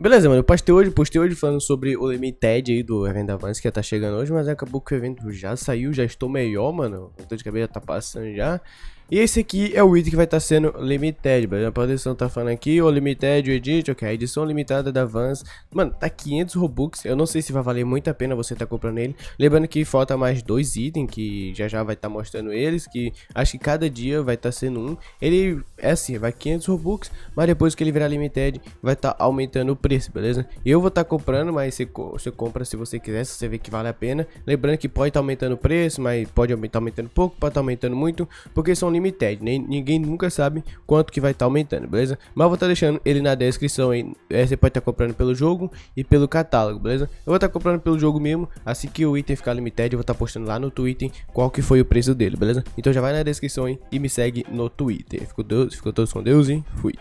Beleza, mano, eu postei hoje, postei hoje falando sobre o Lemmy aí do evento da Vans que tá chegando hoje, mas acabou que o evento já saiu, já estou melhor, mano. O de cabeça tá passando já. E esse aqui é o item que vai estar tá sendo limited, mano. A produção tá falando aqui, o limited, o edit, ok, a edição limitada da Vans. Mano, tá 500 Robux, eu não sei se vai valer muito a pena você tá comprando ele. Lembrando que falta mais dois itens, que já já vai estar tá mostrando eles, que acho que cada dia vai estar tá sendo um. Ele, é assim, vai 500 Robux, mas depois que ele virar limited, vai estar tá aumentando o preço, beleza? Eu vou estar tá comprando, mas você, você compra se você quiser, se você vê que vale a pena. Lembrando que pode estar tá aumentando o preço, mas pode estar aumentando pouco, pode estar aumentando muito, porque são limitados Limited, nem Ninguém nunca sabe quanto que vai estar tá aumentando, beleza? Mas eu vou estar tá deixando ele na descrição aí. É, você pode estar tá comprando pelo jogo e pelo catálogo, beleza? Eu vou estar tá comprando pelo jogo mesmo. Assim que o item ficar limited, eu vou estar tá postando lá no Twitter qual que foi o preço dele, beleza? Então já vai na descrição aí e me segue no Twitter. Ficou, Deus, ficou todos com Deus e fui.